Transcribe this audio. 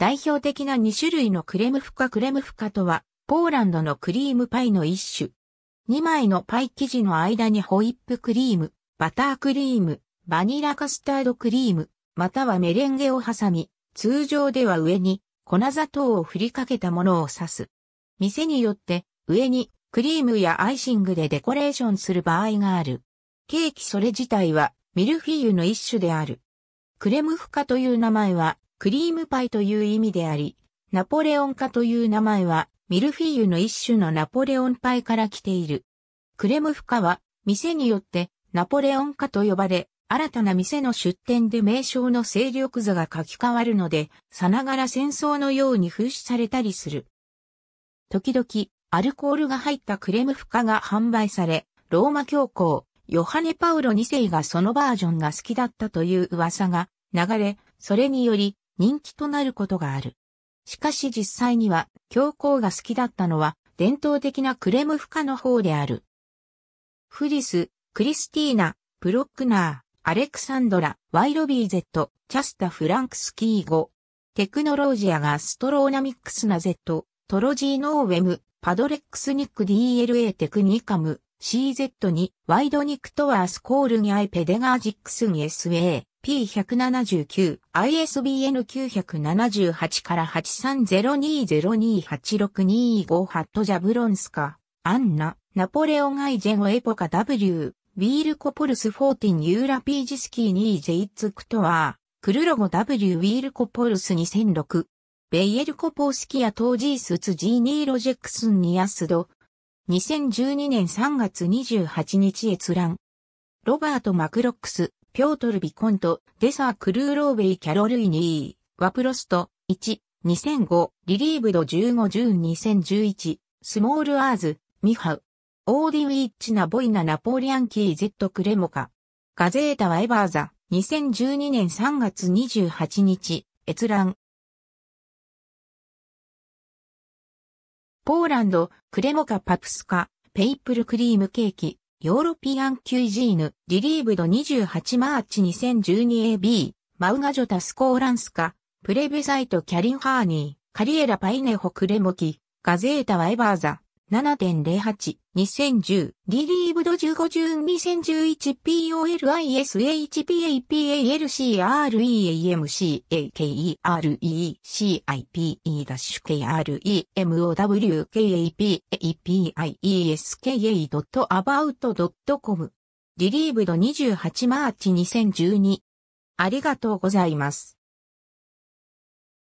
代表的な2種類のクレムフカクレムフカとは、ポーランドのクリームパイの一種。2枚のパイ生地の間にホイップクリーム、バタークリーム、バニラカスタードクリーム、またはメレンゲを挟み、通常では上に粉砂糖を振りかけたものを刺す。店によって上にクリームやアイシングでデコレーションする場合がある。ケーキそれ自体はミルフィーユの一種である。クレムフカという名前はクリームパイという意味であり、ナポレオン化という名前は、ミルフィーユの一種のナポレオンパイから来ている。クレムフカは、店によってナポレオン化と呼ばれ、新たな店の出店で名称の勢力図が書き換わるので、さながら戦争のように風刺されたりする。時々、アルコールが入ったクレムフカが販売され、ローマ教皇、ヨハネ・パウロ2世がそのバージョンが好きだったという噂が流れ、それにより、人気となることがある。しかし実際には、教皇が好きだったのは、伝統的なクレムフカの方である。フリス、クリスティーナ、プロックナー、アレクサンドラ、ワイロビーゼット、チャスタ・フランクスキー語。テクノロジアがストローナミックスな Z、トロジーノーウェム、パドレックスニック DLA テクニカム、CZ に、ワイドニクトワースコールにアイペデガージックスに SA。P179、ISBN978 から8302028625ハットジャブロンスカ、アンナ、ナポレオンアイジェゴエポカ W、ィールコポルスフォーティンユーラピージスキーニージェイツクトワー、クルロゴ W ウィールコポルス2006、ベイエルコポースキアトージースツジーニーロジェクスンニアスド、2012年3月28日閲覧。ロバート・マクロックス。ピョートル・ビコント、デサー・クルーローベイ・キャロルイニー、ワプロスト、1、2005、リリーブド15-10-2011、スモール・アーズ、ミハウ、オーディウィッチ・ナボイナ・ナポリアンキー・ゼット・クレモカ、ガゼータ・ワイバーザ、2012年3月28日、閲覧。ポーランド、クレモカ・パプスカ、ペイプルクリームケーキ、ヨーロピアン・キュイジーヌ、リリーブド28マーチ 2012AB、マウガジョタ・スコーランスカ、プレベサイト・キャリン・ハーニー、カリエラ・パイネ・ホクレモキ、ガゼータ・ワイバーザ。7.08-2010 d e l i v e d 1 5 1 2 0 1 1 p o l i s h a l c r e i c p k e r e c i p a r e e m o w k a p e i p e s a b o u t c o m d e l i v e d 28マーチ2012ありがとうございます。